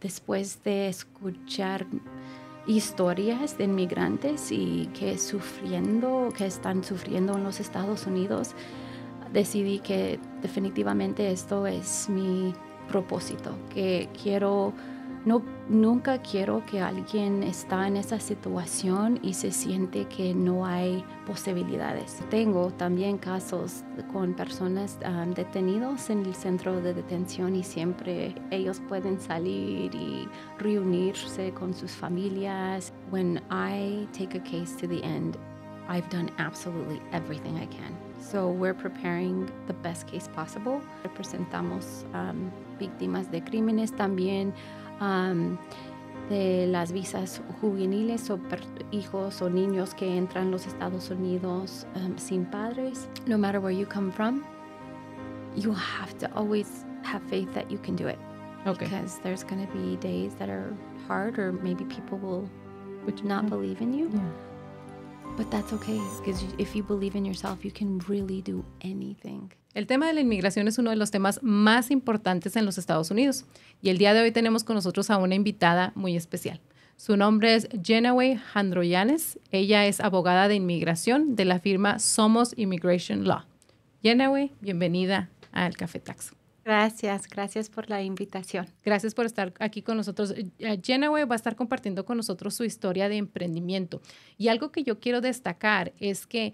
después de escuchar historias de inmigrantes y que sufriendo, que están sufriendo en los Estados Unidos, decidí que definitivamente esto es mi propósito, que quiero no, nunca quiero que alguien está en esa situación y se siente que no hay posibilidades. Tengo también casos con personas um, detenidos en el centro de detención y siempre ellos pueden salir y reunirse con sus familias. When I take a case to the end, I've done absolutely everything I can. So we're preparing the best case possible. Representamos um, víctimas de crímenes también. um, de las visas juveniles o hijos o niños que entran a los Estados Unidos um, sin padres. No matter where you come from, you have to always have faith that you can do it. Okay. Because there's going to be days that are hard, or maybe people will Which, not yeah. believe in you. Yeah. But that's okay, because if you believe in yourself, you can really do anything. El tema de la inmigración es uno de los temas más importantes en los Estados Unidos y el día de hoy tenemos con nosotros a una invitada muy especial. Su nombre es Jenaway Handroyanes. Ella es abogada de inmigración de la firma Somos Immigration Law. Jenaway, bienvenida al Café Tax. Gracias, gracias por la invitación. Gracias por estar aquí con nosotros. Eh, Jenaway va a estar compartiendo con nosotros su historia de emprendimiento. Y algo que yo quiero destacar es que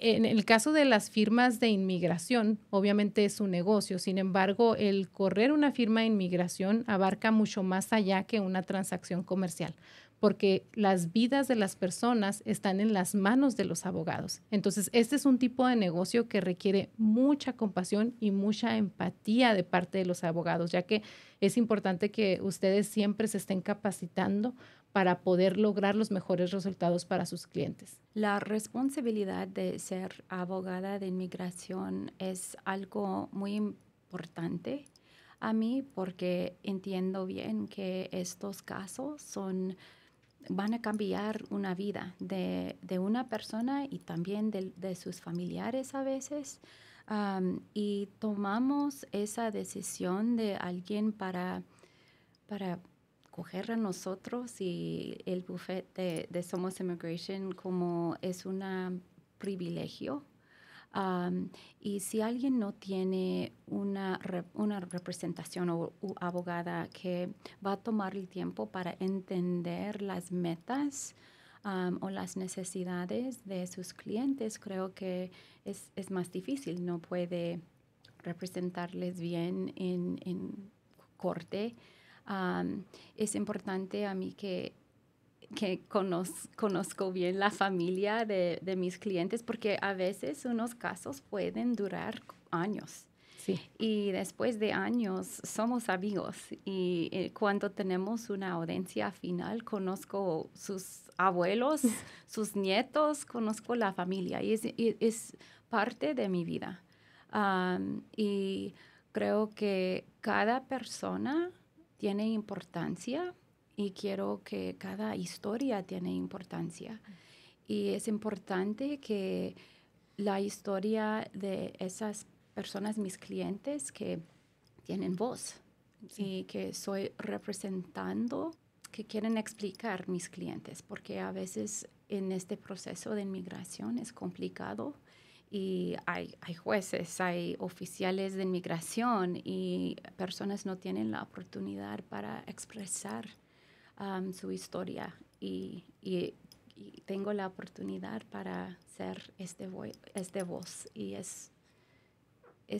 en el caso de las firmas de inmigración, obviamente es un negocio, sin embargo, el correr una firma de inmigración abarca mucho más allá que una transacción comercial porque las vidas de las personas están en las manos de los abogados. Entonces, este es un tipo de negocio que requiere mucha compasión y mucha empatía de parte de los abogados, ya que es importante que ustedes siempre se estén capacitando para poder lograr los mejores resultados para sus clientes. La responsabilidad de ser abogada de inmigración es algo muy importante a mí porque entiendo bien que estos casos son van a cambiar una vida de, una persona y también de, sus familiares a veces. y tomamos esa decisión de alguien para, para Coger a nosotros y el buffet de, Somos Immigration como es un privilegio. y si alguien no tiene una, una representación o, abogada que va a tomar el tiempo para entender las metas o las necesidades de sus clientes, creo que es, más difícil, no puede representarles bien en, en corte es importante a mí que, que conozco bien la familia de, mis clientes porque a veces unos casos pueden durar años. Y después de años somos amigos y, eh, cuando tenemos una audiencia final conozco sus abuelos, sus nietos, conozco la familia y es, parte de mi vida. y creo que cada persona tiene importancia y quiero que cada historia tiene importancia. Y es importante que la historia de esas personas, mis clientes, que tienen voz y que soy representando, que quieren explicar mis clientes, porque a veces en este proceso de inmigración es complicado y hay, jueces, hay oficiales de inmigración y personas no tienen la oportunidad para expresar um, su historia y, tengo la oportunidad para ser este, este voz y es,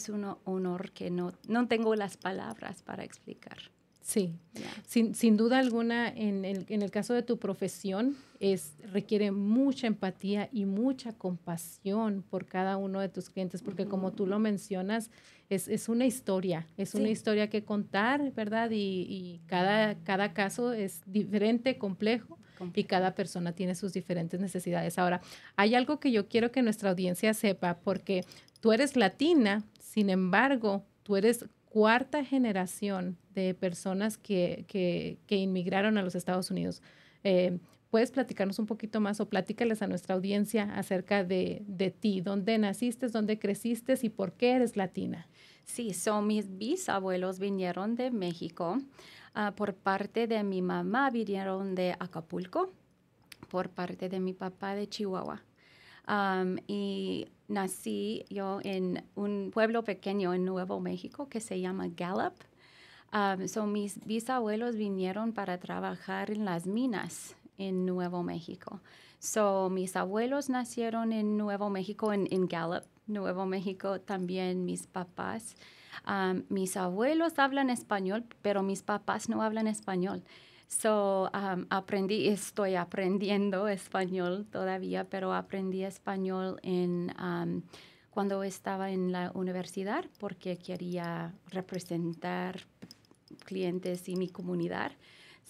un honor que no, no tengo las palabras para explicar. Sí, sin, sin, duda alguna, en el, en el, caso de tu profesión, es, requiere mucha empatía y mucha compasión por cada uno de tus clientes, porque como tú lo mencionas, es, una historia, es una historia que contar, ¿verdad? Y, y cada, cada caso es diferente, complejo, y cada persona tiene sus diferentes necesidades. Ahora, hay algo que yo quiero que nuestra audiencia sepa, porque tú eres latina, sin embargo, tú eres cuarta generación de personas que, inmigraron a los Estados Unidos. Eh, ¿Puedes platicarnos un poquito más o platícales a nuestra audiencia acerca de, de ti? ¿Dónde naciste, dónde creciste y por qué eres latina? Sí, son mis bisabuelos vinieron de México. Ah, por parte de mi mamá vinieron de Acapulco, por parte de mi papá de Chihuahua y nací yo en un pueblo pequeño en Nuevo México que se llama Gallup. Um, so mis bisabuelos vinieron para trabajar en las minas en Nuevo México. So, mis abuelos nacieron en Nuevo México, en, Gallup, Nuevo México, también mis papás. mis abuelos hablan español, pero mis papás no hablan español. So, um, aprendí, estoy aprendiendo español todavía, pero aprendí español en, um, cuando estaba en la universidad porque quería representar clientes y mi comunidad.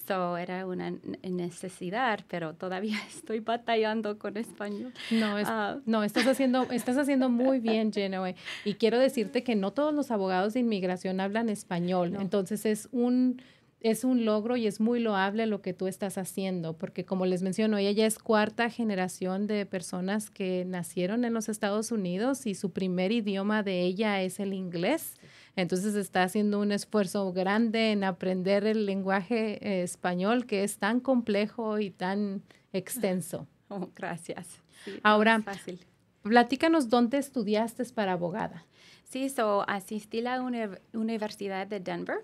So, era una necesidad, pero todavía estoy batallando con español. No, ah. no estás, haciendo, estás haciendo muy bien, Genoa. Y quiero decirte que no todos los abogados de inmigración hablan español. Entonces, es un es un logro y es muy loable lo que tú estás haciendo, porque como les menciono, ella es cuarta generación de personas que nacieron en los Estados Unidos y su primer idioma de ella es el inglés. Entonces está haciendo un esfuerzo grande en aprender el lenguaje eh, español que es tan complejo y tan extenso. Oh, gracias. Ahora, fácil. platícanos dónde estudiaste para abogada. Sí, asistí a la Universidad de Denver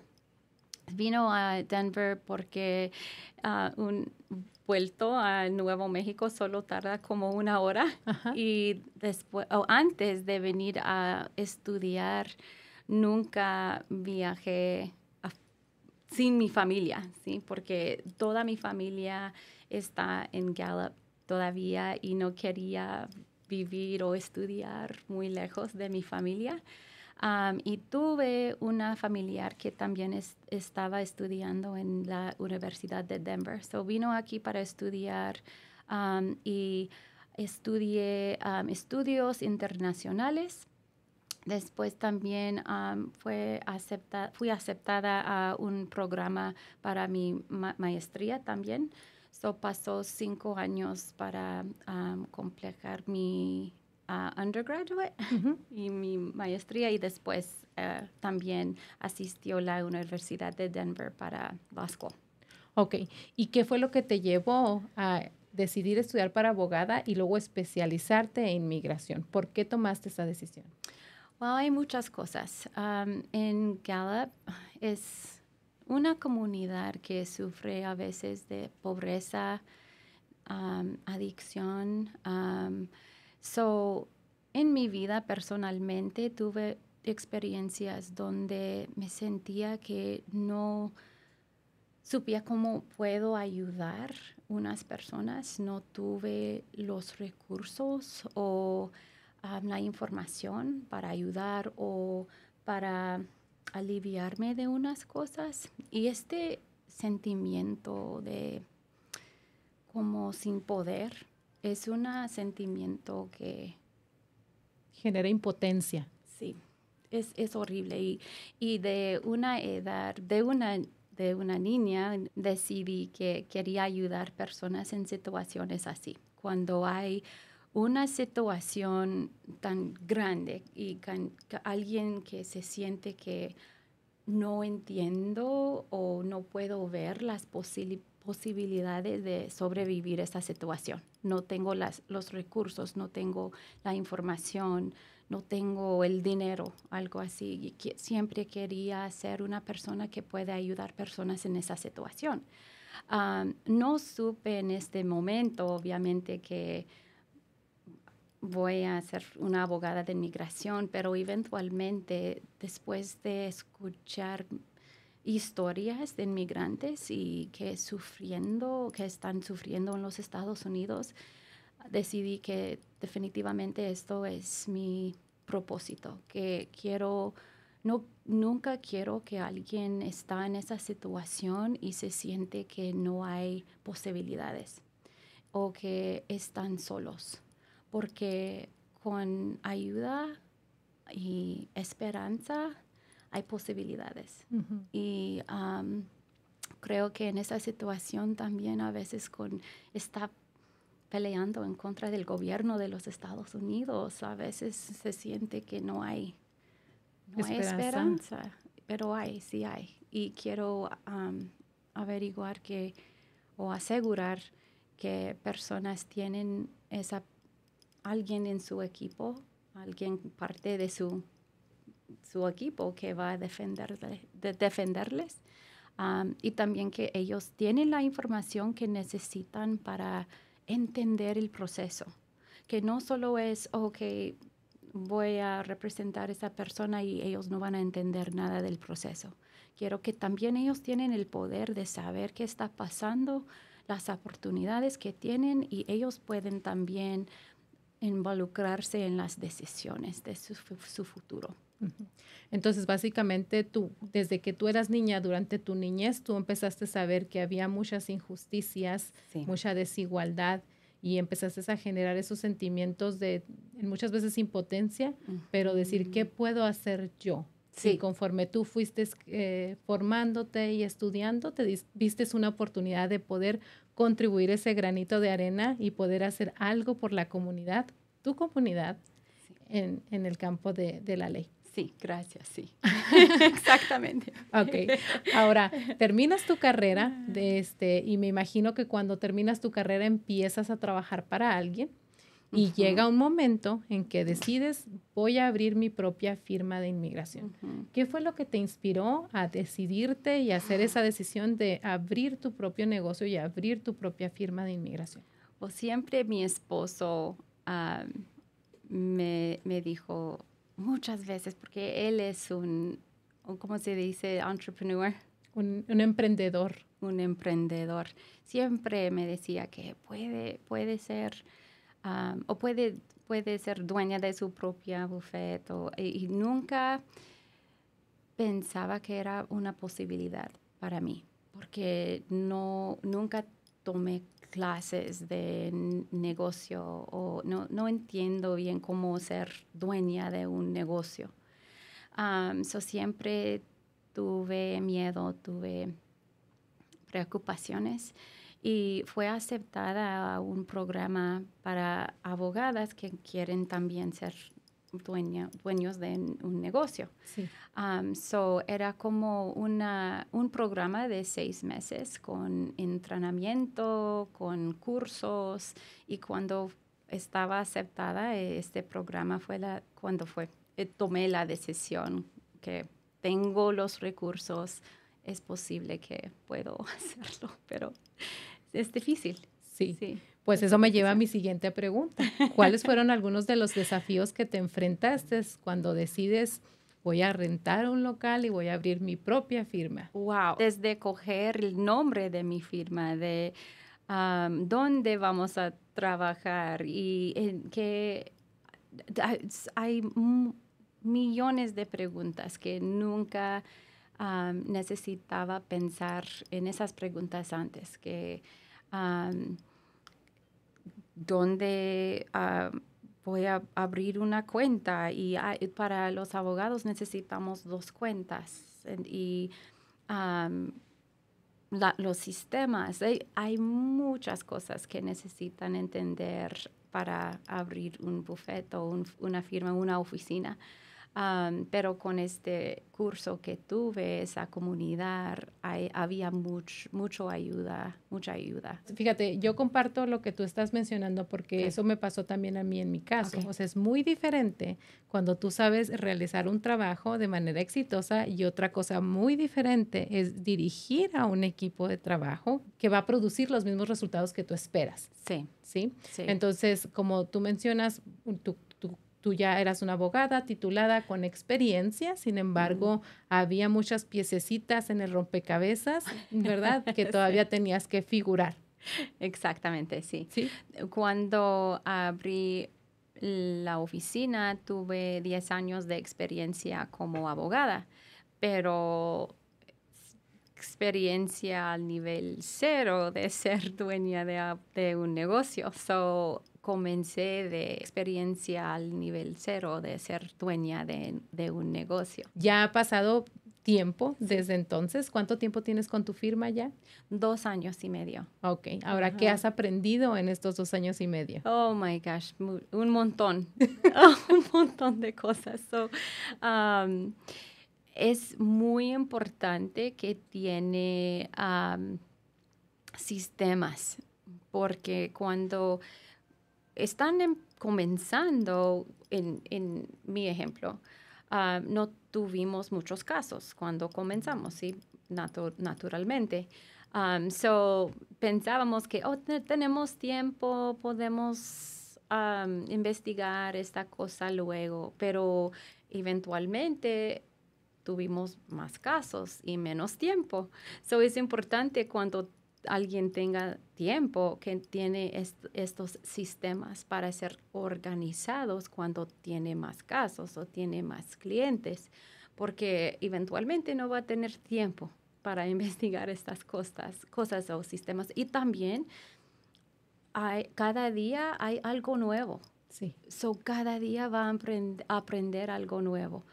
Vino a Denver porque ah, un vuelto a Nuevo México solo tarda como una hora y después antes de venir a estudiar nunca viajé sin mi familia, sí, porque toda mi familia está en Gallup todavía y no quería vivir o estudiar muy lejos de mi familia y tuve una familiar que también estaba estudiando en la Universidad de Denver. So vino aquí para estudiar y estudié estudios internacionales. Después también fue fui aceptada a un programa para mi maestría también. So pasó cinco años para completar mi undergraduate y mi maestría y después eh, también asistió a la Universidad de Denver para law school. Ok, ¿y qué fue lo que te llevó a decidir estudiar para abogada y luego especializarte en migración? ¿Por qué tomaste esa decisión? Bueno, hay muchas cosas. Um, en Gallup es una comunidad que sufre a veces de pobreza, um, adicción, um, So, en mi vida personalmente tuve experiencias donde me sentía que no supía cómo puedo ayudar unas personas, no tuve los recursos o um, la información para ayudar o para aliviarme de unas cosas. Y este sentimiento de como sin poder es un sentimiento que... Genera impotencia. Sí, es, horrible. Y, de una edad, de una, de una niña, decidí que quería ayudar personas en situaciones así. Cuando hay una situación tan grande y alguien que se siente que no entiendo o no puedo ver las posibilidades posibilidades de sobrevivir esa situación. No tengo los recursos, no tengo la información, no tengo el dinero, algo así. siempre quería ser una persona que pueda ayudar personas en esa situación. no supe en este momento, obviamente, que voy a ser una abogada de inmigración, pero eventualmente, después de escuchar historias de inmigrantes y que sufriendo, que están sufriendo en los Estados Unidos, decidí que definitivamente esto es mi propósito, que quiero, no, nunca quiero que alguien está en esa situación y se siente que no hay posibilidades o que están solos, porque con ayuda y esperanza hay posibilidades. Y creo que en esa situación también a veces con, está peleando en contra del gobierno de los Estados Unidos. A veces se siente que no hay, esperanza. pero hay, sí hay. Y quiero averiguar que o asegurar que personas tienen esa alguien en su equipo, alguien parte de su su equipo que va a defenderles y también que ellos tienen la información que necesitan para entender el proceso, que no solo es, ok, voy a representar a esa persona y ellos no van a entender nada del proceso. Quiero que también ellos tienen el poder de saber qué está pasando, las oportunidades que tienen y ellos pueden también involucrarse en las decisiones de su futuro. Entonces, básicamente, tú, desde que tú eras niña, durante tu niñez, tú empezaste a saber que había muchas injusticias, mucha desigualdad, y empezaste a generar esos sentimientos de muchas veces impotencia, pero decir, ¿qué puedo hacer yo? conforme tú fuiste eh, formándote y estudiando, te viste una oportunidad de poder contribuir ese granito de arena y poder hacer algo por la comunidad, tu comunidad, en, el campo de la ley. Sí, gracias, sí. Exactamente. Ok. Ahora, terminas tu carrera este, y me imagino que cuando terminas tu carrera empiezas a trabajar para alguien y llega un momento en que decides, voy a abrir mi propia firma de inmigración. ¿Qué fue lo que te inspiró a decidirte y hacer ah. esa decisión de abrir tu propio negocio y abrir tu propia firma de inmigración? Pues siempre mi esposo ah, me, me dijo, muchas veces porque él es un, ¿cómo se dice? Entrepreneur. Un, emprendedor. Un emprendedor. Siempre me decía que puede, puede ser ah, o puede, puede ser dueña de su propia buffet y, y, nunca pensaba que era una posibilidad para mí porque no, nunca tomé clases de negocio o no, entiendo bien cómo ser dueña de un negocio. siempre tuve miedo, tuve preocupaciones y fue aceptada a un programa para abogadas que quieren también ser dueña, dueños de un negocio. Sí. Um, so era como una, un programa de seis meses con entrenamiento, con cursos y cuando estaba aceptada eh, este programa fue la, cuando fue, eh, tomé la decisión que tengo los recursos, es posible que puedo hacerlo, pero es difícil. Sí. Pues eso me lleva a mi siguiente pregunta. ¿Cuáles fueron algunos de los desafíos que te enfrentaste cuando decides voy a rentar un local y voy a abrir mi propia firma? Wow, desde coger el nombre de mi firma, de dónde vamos a trabajar y en qué hay millones de preguntas que nunca necesitaba pensar en esas preguntas antes que donde ah, voy a abrir una cuenta ah, y para los abogados necesitamos dos cuentas y los sistemas. Hay, muchas cosas que necesitan entender para abrir un bufete o una firma, una oficina pero con este curso que tuve, esa comunidad, había much, mucho ayuda, mucha ayuda. Fíjate, yo comparto lo que tú estás mencionando porque eso me pasó también a mí en mi caso. O sea, es muy diferente cuando tú sabes realizar un trabajo de manera exitosa y otra cosa muy diferente es dirigir a un equipo de trabajo que va a producir los mismos resultados que tú esperas. Sí. ¿Sí? sí. Entonces, como tú mencionas, tú Tú ya eras una abogada titulada con experiencia, sin embargo, había muchas piececitas en el rompecabezas, ¿verdad? que todavía tenías que figurar. Exactamente, sí. ¿Sí? Cuando abrí la oficina, tuve 10 años de experiencia como abogada, pero experiencia al nivel cero de ser dueña de, de un negocio. So, comencé de experiencia al nivel cero de ser dueña de, un negocio. Ya ha pasado tiempo desde entonces. ¿Cuánto tiempo tienes con tu firma ya? Dos años y medio. Ok, ahora, ¿qué has aprendido en estos dos años y medio? Oh, my gosh, un montón, un montón de cosas. Um, es muy importante que tiene um, sistemas, porque cuando están em, comenzando, en, mi ejemplo, ah, no tuvimos muchos casos cuando comenzamos, ¿sí? naturalmente. so pensábamos que oh, tenemos tiempo, podemos investigar esta cosa luego, pero eventualmente tuvimos más casos y menos tiempo. So es importante cuando alguien tenga tiempo, que tiene estos sistemas para ser organizados cuando tiene más casos o tiene más clientes, porque eventualmente no va a tener tiempo para investigar estas cosas, cosas o sistemas. Y también cada día hay algo nuevo. Sí. cada día va a aprender algo nuevo.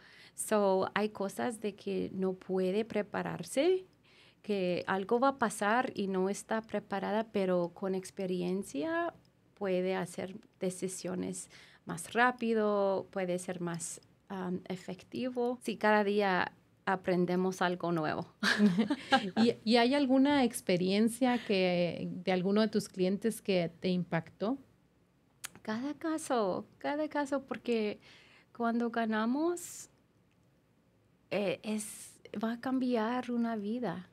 hay cosas de que no puede prepararse que algo va a pasar y no está preparada, pero con experiencia puede hacer decisiones más rápido, puede ser más efectivo si cada día aprendemos algo nuevo. ¿Y, hay alguna experiencia de alguno de tus clientes que te impactó? Cada caso, cada caso, porque cuando ganamos eh, va a cambiar una vida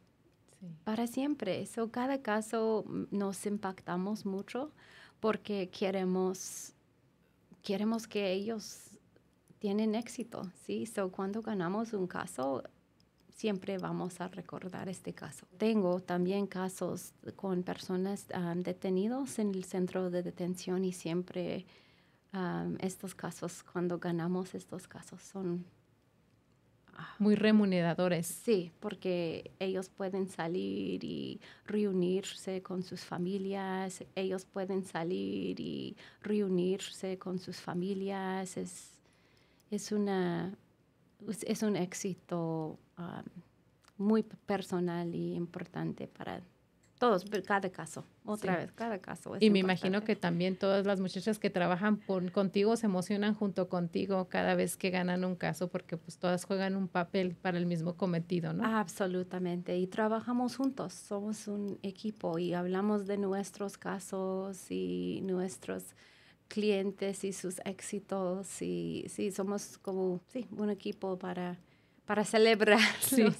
para siempre. Eso. cada caso mm, nos impactamos mucho porque queremos, queremos que ellos tienen éxito, ¿sí? Eso. cuando ganamos un caso, siempre vamos a recordar este caso. Tengo también casos con personas detenidos detenidas en el centro de detención y siempre estos casos, cuando ganamos estos casos, son muy remuneradores. Sí, porque ellos pueden salir y reunirse con sus familias, ellos pueden salir y reunirse con sus familias. Es, una, es un éxito muy personal y importante para todos, cada caso, otra vez, cada caso. y me imagino que también todas las muchachas que trabajan por, contigo se emocionan junto contigo cada vez que ganan un caso porque pues todas juegan un papel para el mismo cometido, ¿no? Absolutamente, y trabajamos juntos, somos un equipo y hablamos de nuestros casos y nuestros clientes y sus éxitos y sí, somos como sí, un equipo para, para celebrar los,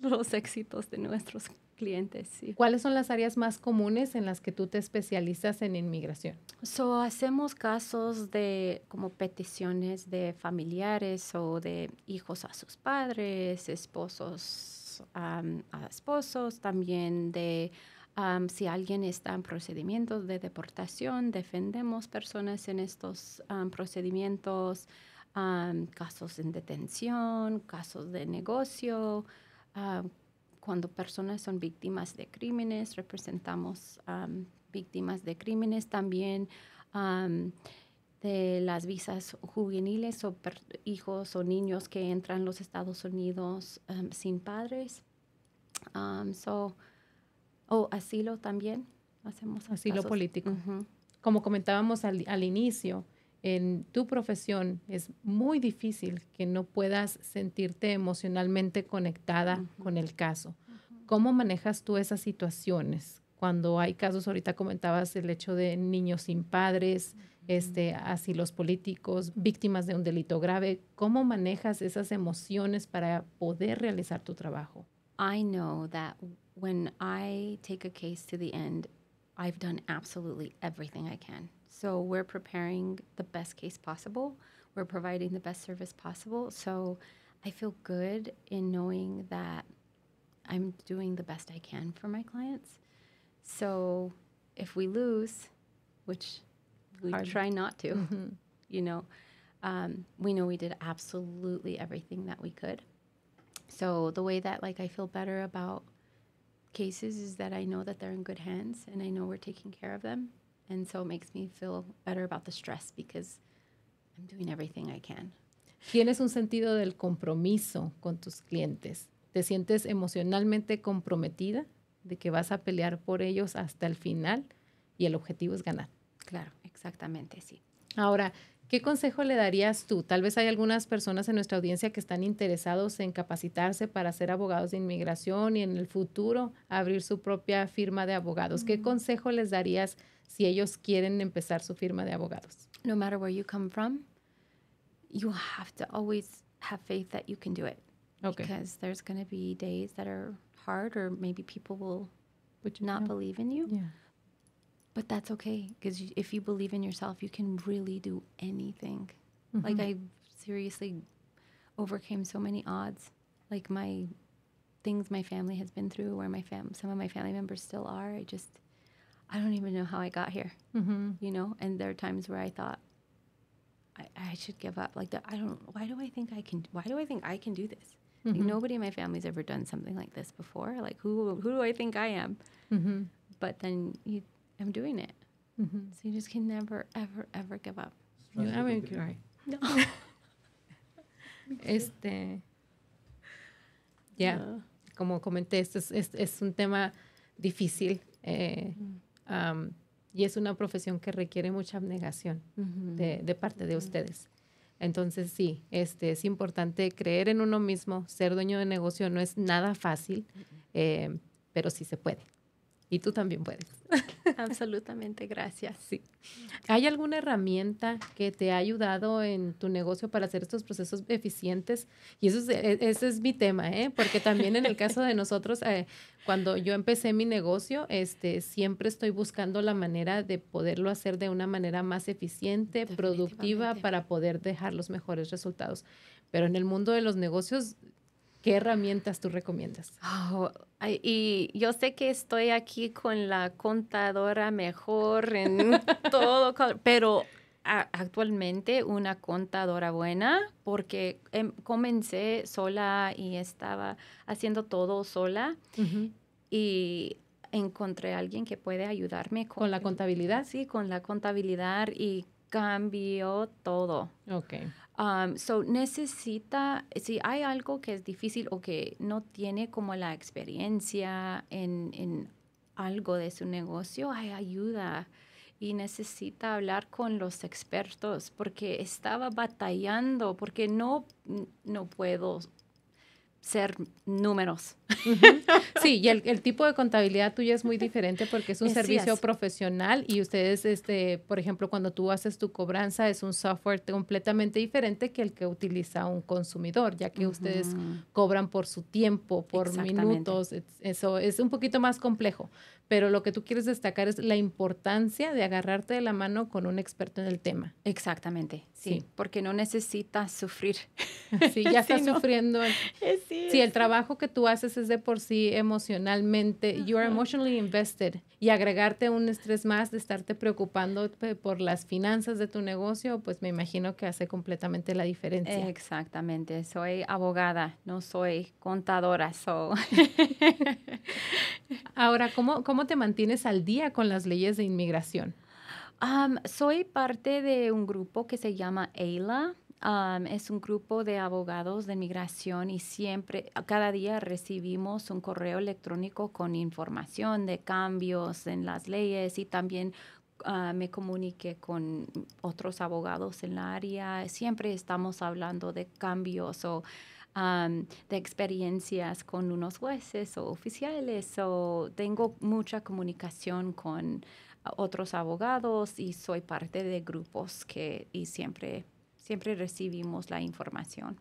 los éxitos de nuestros clientes clientes. Sí. ¿Cuáles son las áreas más comunes en las que tú te especializas en inmigración? So, hacemos casos de como peticiones de familiares o de hijos a sus padres, esposos a esposos, también de si alguien está en procedimientos de deportación, defendemos personas en estos procedimientos, casos en detención, casos de negocio cuando personas son víctimas de crímenes, representamos víctimas de crímenes también. de las visas juveniles o hijos o niños que entran a los Estados Unidos sin padres. o asilo también. Hacemos asilo político. Como comentábamos al, al, inicio, en tu profesión es muy difícil que no puedas sentirte emocionalmente conectada con el caso. ¿Cómo manejas tú esas situaciones? Cuando hay casos, ahorita comentabas el hecho de niños sin padres, este, asilos políticos, víctimas de un delito grave. ¿Cómo manejas esas emociones para poder realizar tu trabajo? I know that when I take a case to the end, I've done absolutely everything I can. So we're preparing the best case possible. We're providing the best service possible. So I feel good in knowing that I'm doing the best I can for my clients. So if we lose, which we Hard. try not to, mm-hmm. you know, um, we know we did absolutely everything that we could. So the way that like I feel better about cases is that I know that they're in good hands and I know we're taking care of them And so it makes me feel better about the stress because I'm doing everything I can. Tienes un sentido del compromiso con tus clientes. ¿Te sientes emocionalmente comprometida de que vas a pelear por ellos hasta el final y el objetivo es ganar? Claro, exactamente, sí. Ahora, ¿Qué consejo le darías tú? Tal vez hay algunas personas en nuestra audiencia que están interesados en capacitarse para ser abogados de inmigración y en el futuro abrir su propia firma de abogados. ¿Qué mm. consejo les darías si ellos quieren empezar su firma de abogados? No matter where you come from, you have to always have faith that you can do it. Okay. Because there's going to be days that are hard or maybe people will Would you not believe in you. Yeah. But that's okay because if you believe in yourself, you can really do anything. Mm-hmm. Like I seriously overcame so many odds. Like my things my family has been through, where my fam some of my family members still are. I just I don't even know how I got here. Mm-hmm. You know, and there are times where I thought I, I should give up. Like the, I don't. Why do I think I can? Why do I think I can do this? mm-hmm. nobody in my family's ever done something like this before. Like who who do I think I am? Mm-hmm. But then you, I'm doing it. Mm-hmm. So you just can never ever ever give up. No. este. Ya. Como comenté, este, este es, un tema difícil. Eh, y es una profesión que requiere mucha abnegación de, parte de ustedes. Entonces sí, este, es importante creer en uno mismo, ser dueño de negocio no es nada fácil, eh, pero sí se puede. Y tú también puedes. Absolutamente, gracias. Sí. ¿Hay alguna herramienta que te ha ayudado en tu negocio para hacer estos procesos eficientes? Y eso es, e, ese es mi tema, ¿eh? porque también en el caso de nosotros, eh, cuando yo empecé mi negocio, este, siempre estoy buscando la manera de poderlo hacer de una manera más eficiente, productiva, para poder dejar los mejores resultados. Pero en el mundo de los negocios ¿Qué herramientas tú recomiendas? Oh, y yo sé que estoy aquí con la contadora mejor en todo, pero actualmente una contadora buena porque em, comencé sola y estaba haciendo todo sola y encontré a alguien que puede ayudarme con, la contabilidad. Sí, con la contabilidad y cambió todo. Ok. Um, so necesita, si hay algo que es difícil o que no tiene como la experiencia en, algo de su negocio, hay ayuda y necesita hablar con los expertos porque estaba batallando, porque no, no puedo ser números. Sí, y el, tipo de contabilidad tuya es muy diferente porque es un servicio profesional y ustedes, este, por ejemplo, cuando tú haces tu cobranza es un software completamente diferente que el que utiliza un consumidor, ya que ustedes cobran por su tiempo, por minutos, eso es un poquito más complejo. Pero lo que tú quieres destacar es la importancia de agarrarte de la mano con un experto en el tema. Exactamente, sí, porque no necesitas sufrir. Sí, ya estás sufriendo. sí, sí, el trabajo que tú haces es de por sí emocionalmente, you are emotionally invested y agregarte un estrés más de estarte preocupando eh, por las finanzas de tu negocio, pues me imagino que hace completamente la diferencia. Exactamente, soy abogada, no soy contadora, Ahora, ¿cómo, te mantienes al día con las leyes de inmigración? soy parte de un grupo que se llama AILA, es un grupo de abogados de migración y siempre, cada día recibimos un correo electrónico con información de cambios en las leyes y también ah, me comuniqué con otros abogados en la área. Siempre estamos hablando de cambios o de experiencias con unos jueces o oficiales. O tengo mucha comunicación con otros abogados y soy parte de grupos que y siempre siempre recibimos la información.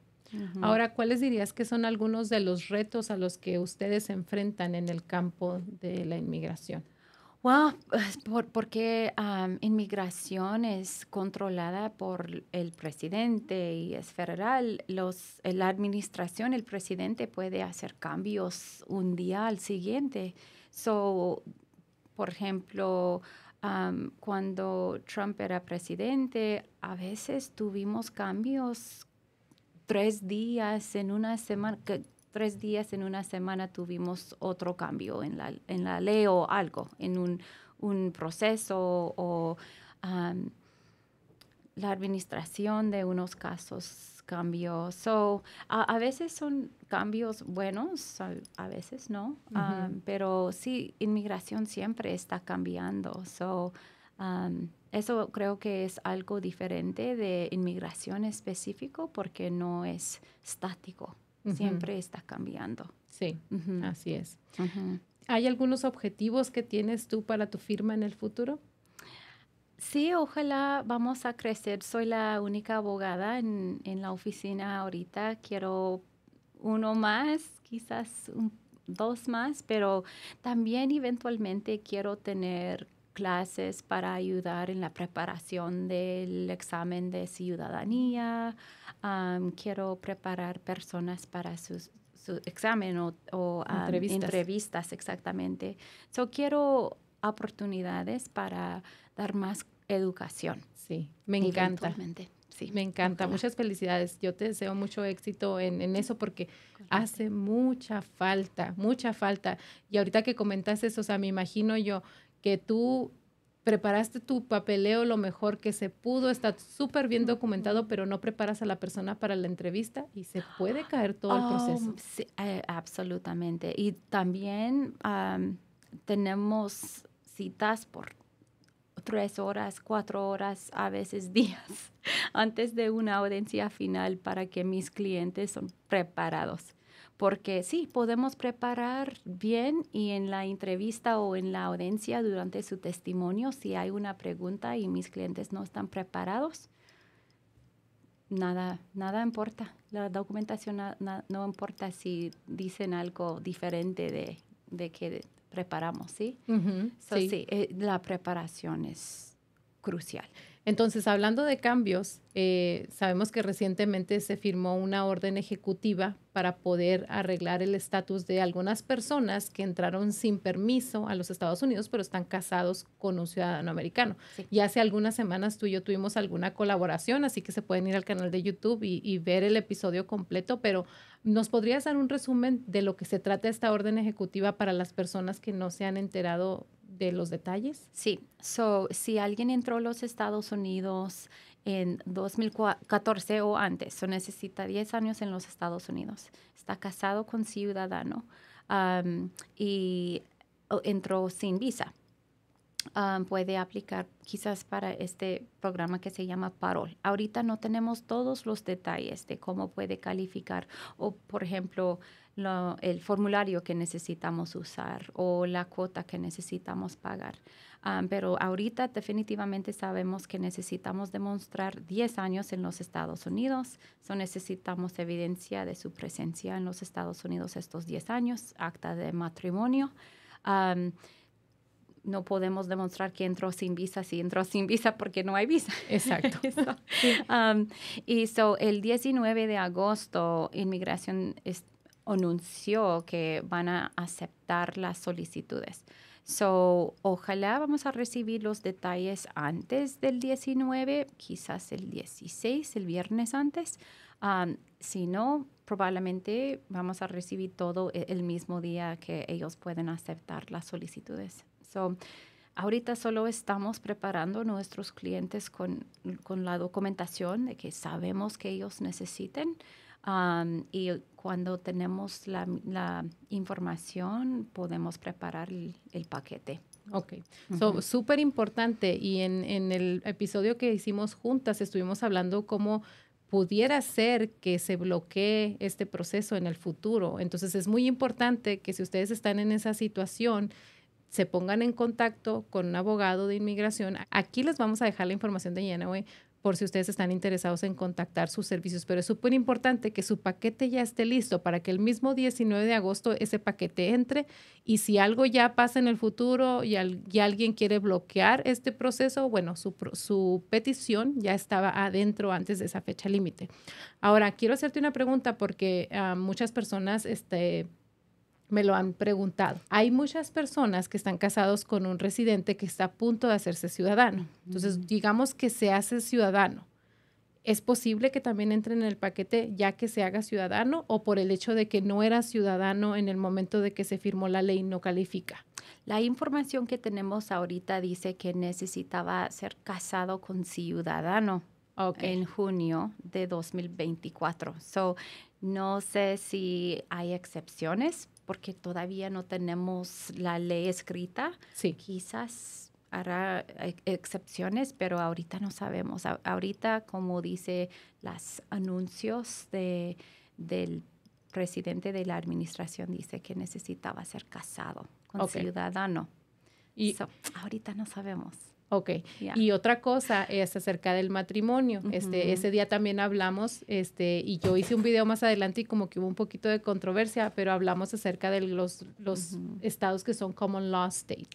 Ahora, ¿cuáles dirías que son algunos de los retos a los que ustedes se enfrentan en el campo de la inmigración? Wow, pues, porque inmigración es controlada por el presidente y es federal. Los, la administración, el presidente puede hacer cambios un día al siguiente. So, por ejemplo, cuando Trump era presidente, a veces tuvimos cambios tres días en una semana, tres días en una semana tuvimos otro cambio en la, en ley o algo, en un, un proceso o la administración de unos casos cambios. So, a, veces son cambios buenos, a, veces no, um, pero sí, inmigración siempre está cambiando. So, um, eso creo que es algo diferente de inmigración específico porque no es estático, siempre está cambiando. Sí, así es. ¿Hay algunos objetivos que tienes tú para tu firma en el futuro? Sí, ojalá vamos a crecer. Soy la única abogada en, la oficina ahorita. Quiero uno más, quizás dos más, pero también eventualmente quiero tener clases para ayudar en la preparación del examen de ciudadanía. quiero preparar personas para sus, su examen o, entrevistas. entrevistas. exactamente. So quiero oportunidades para dar más educación. Sí, me encanta. Sí, me encanta. Muchas felicidades. Yo te deseo mucho éxito en, eso porque hace mucha falta, mucha falta. Y ahorita que comentaste eso, o sea, me imagino yo que tú preparaste tu papeleo lo mejor que se pudo, está súper bien documentado, pero no preparas a la persona para la entrevista y se puede caer todo el oh, proceso. Sí, eh, absolutamente. Y también tenemos citas por tres horas, cuatro horas, a veces días, antes de una audiencia final para que mis clientes son preparados. Porque sí, podemos preparar bien y en la entrevista o en la audiencia durante su testimonio, si hay una pregunta y mis clientes no están preparados, nada, nada importa. La documentación no importa si dicen algo diferente de, de que preparamos, ¿sí? sí. sí eh, la preparación es crucial. Entonces, hablando de cambios, eh, sabemos que recientemente se firmó una orden ejecutiva para poder arreglar el estatus de algunas personas que entraron sin permiso a los Estados Unidos, pero están casados con un ciudadano americano. Y hace algunas semanas tú y yo tuvimos alguna colaboración, así que se pueden ir al canal de YouTube y, y ver el episodio completo, pero ¿nos podrías dar un resumen de lo que se trata esta orden ejecutiva para las personas que no se han enterado de los detalles? Sí, so, si alguien entró a los Estados Unidos en 2014 o antes, o necesita 10 años en los Estados Unidos, está casado con ciudadano um, y entró sin visa puede aplicar quizás para este programa que se llama Parol. Ahorita no tenemos todos los detalles de cómo puede calificar o, por ejemplo, el formulario que necesitamos usar o la cuota que necesitamos pagar. pero ahorita definitivamente sabemos que necesitamos demostrar 10 años en los Estados Unidos. So necesitamos evidencia de su presencia en los Estados Unidos estos 10 años, acta de matrimonio no podemos demostrar que entró sin visa si entró sin visa porque no hay visa. Exacto. Um, y so, el 19 de agosto, Inmigración anunció que van a aceptar las solicitudes. So, ojalá vamos a recibir los detalles antes del 19, quizás el 16, el viernes antes. Um, si no, probablemente vamos a recibir todo e-, el mismo día que ellos pueden aceptar las solicitudes. So, ahorita solo estamos preparando nuestros clientes con, la documentación de que sabemos que ellos necesiten. Um, y cuando tenemos la, información, podemos preparar el, paquete. Ok, so, súper importante. Y en, en, el episodio que hicimos juntas, estuvimos hablando cómo pudiera ser que se bloquee este proceso en el futuro. Entonces, es muy importante que si ustedes están en esa situación, se pongan en contacto con un abogado de inmigración. Aquí les vamos a dejar la información de Yanaway por si ustedes están interesados en contactar sus servicios, pero es súper importante que su paquete ya esté listo para que el mismo 19 de agosto ese paquete entre y si algo ya pasa en el futuro y, alguien quiere bloquear este proceso, bueno, su, petición ya estaba adentro antes de esa fecha límite. Ahora, quiero hacerte una pregunta porque ah, muchas personas este, me lo han preguntado. Hay muchas personas que están casados con un residente que está a punto de hacerse ciudadano. Entonces, digamos que se hace ciudadano. ¿Es posible que también entre en el paquete ya que se haga ciudadano o por el hecho de que no era ciudadano en el momento de que se firmó la ley no califica? La información que tenemos ahorita dice que necesitaba ser casado con ciudadano. en junio de 2024. So, no sé si hay excepciones, porque todavía no tenemos la ley escrita. Quizás hará e-, excepciones, pero ahorita no sabemos. ahorita, como dice los anuncios del presidente de la administración, dice que necesitaba ser casado con okay. ciudadano. Y ahorita no sabemos. Ok, y otra cosa es acerca del matrimonio. este, ese día también hablamos, este, y yo hice un video más adelante y como que hubo un poquito de controversia, pero hablamos acerca de los, los estados que son common law state,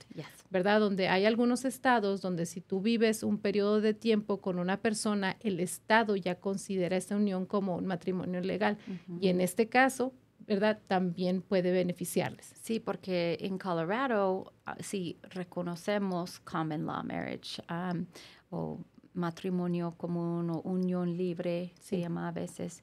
¿verdad? Donde hay algunos estados donde si tú vives un periodo de tiempo con una persona, el estado ya considera esa unión como un matrimonio legal. Y en este caso, ¿verdad? También puede beneficiarles. Sí, porque en Colorado, ah, sí, reconocemos common law marriage um, o matrimonio común o unión libre, se llama a veces,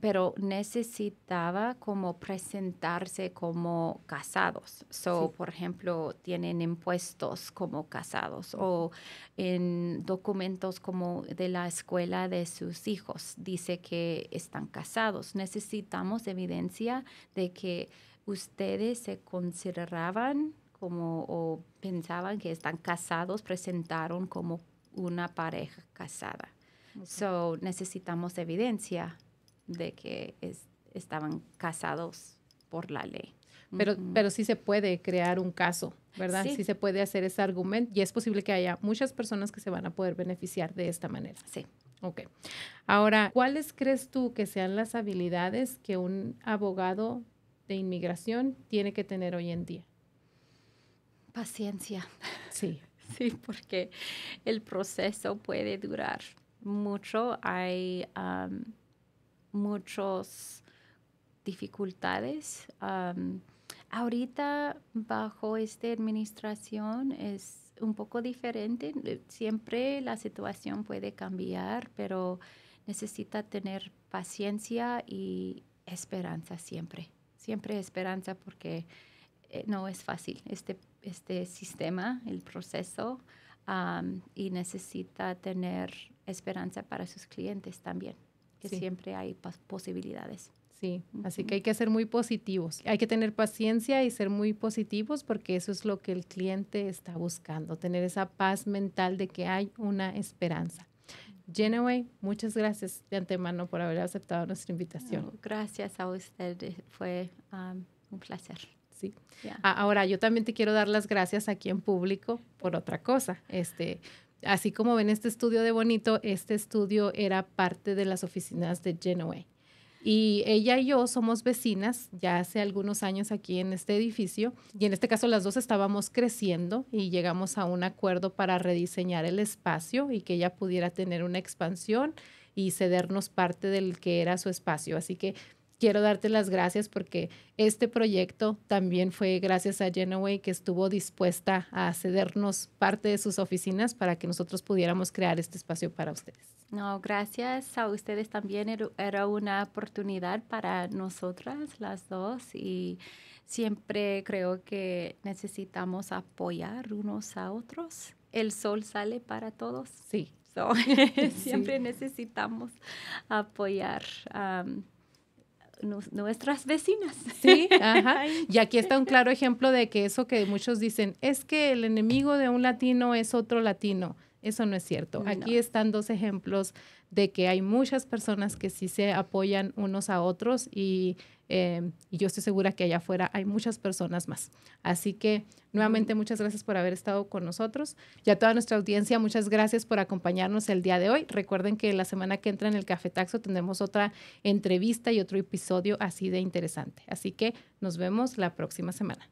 pero necesitaba como presentarse como casados. So, por ejemplo, tienen impuestos como casados o en documentos como de la escuela de sus hijos dice que están casados. Necesitamos evidencia de que ustedes se consideraban como o pensaban que están casados, presentaron como una pareja casada. So necesitamos evidencia de que estaban casados por la ley. Pero, pero sí se puede crear un caso, ¿verdad? Sí. sí. se puede hacer ese argumento y es posible que haya muchas personas que se van a poder beneficiar de esta manera. Sí. Ok. Ahora, ¿cuáles crees tú que sean las habilidades que un abogado de inmigración tiene que tener hoy en día? Paciencia. Sí, sí, porque el proceso puede durar mucho. Hay muchos muchas dificultades. ahorita bajo esta administración es un poco diferente. Siempre la situación puede cambiar, pero necesita tener paciencia y esperanza siempre. Siempre esperanza porque eh, no es fácil. Este este sistema, el proceso, y necesita tener esperanza para sus clientes también, que siempre hay posibilidades. Sí, así que hay que ser muy positivos. Hay que tener paciencia y ser muy positivos porque eso es lo que el cliente está buscando, tener esa paz mental de que hay una esperanza. Genoway, muchas gracias de antemano por haber aceptado nuestra invitación. Gracias a usted, eh, fue un placer. Ahora, yo también te quiero dar las gracias aquí en público por otra cosa. Este, así como ven este estudio de bonito, este estudio era parte de las oficinas de Genoa Y ella y yo somos vecinas ya hace algunos años aquí en este edificio y en este caso las dos estábamos creciendo y llegamos a un acuerdo para rediseñar el espacio y que ella pudiera tener una expansión y cedernos parte del que era su espacio. Así que quiero darte las gracias porque este proyecto también fue gracias a Genoway que estuvo dispuesta a cedernos parte de sus oficinas para que nosotros pudiéramos crear este espacio para ustedes. No, gracias a ustedes también era una oportunidad para nosotras las dos y siempre creo que necesitamos apoyar unos a otros. El sol sale para todos. Sí. siempre necesitamos apoyar nuestras vecinas. Sí, Y aquí está un claro ejemplo de que eso que muchos dicen, es que el enemigo de un latino es otro latino. Eso no es cierto. Aquí están dos ejemplos de que hay muchas personas que sí se apoyan unos a otros y Em, y yo estoy segura que allá afuera hay muchas personas más. Así que nuevamente muchas gracias por haber estado con nosotros. Y a toda nuestra audiencia, muchas gracias por acompañarnos el día de hoy. Recuerden que la semana que entra en el Café Taxo tendremos otra entrevista y otro episodio así de interesante. Así que nos vemos la próxima semana.